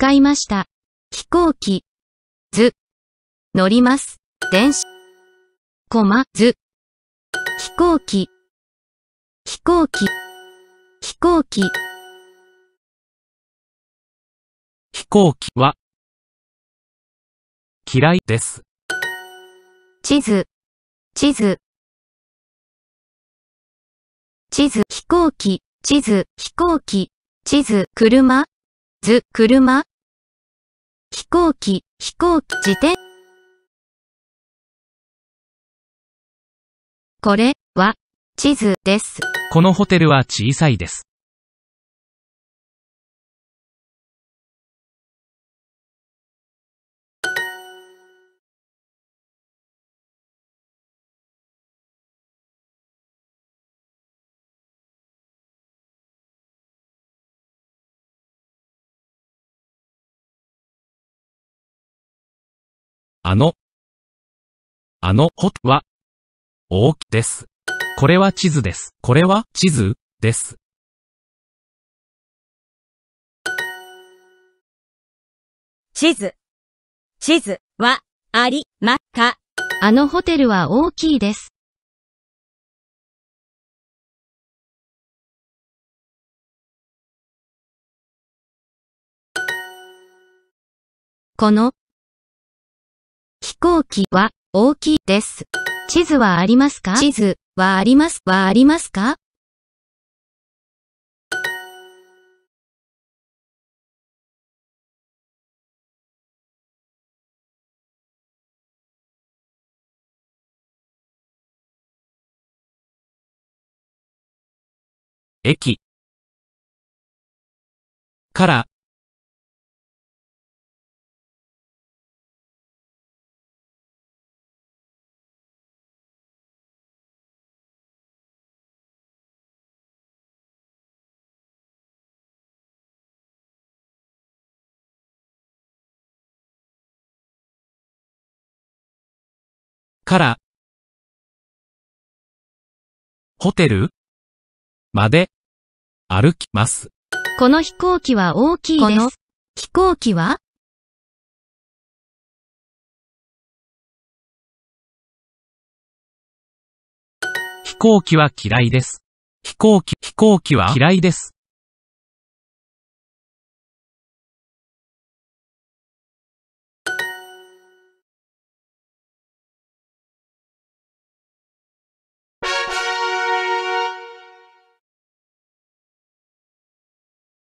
使いました。飛行機。ず。乗ります。電車。こまず。飛行機。飛行機。飛行機。飛行機は嫌いです。地図。地図。地図、飛行機、地図、飛行機、地図、車、図、車。飛行機、飛行機、自転。これは地図です。このホテルは小さいです。あの、あの、ほ、は、大きです。これは地図です。これは地図です。地図。地図はありまかあのホテルは大きいです。この行機は大きいです。地図はありますか地図はありますはありますか駅からから、ホテルまで歩きます。この飛行機は大きいです。この飛行機は飛行機は嫌いです。飛行機、飛行機は嫌いです。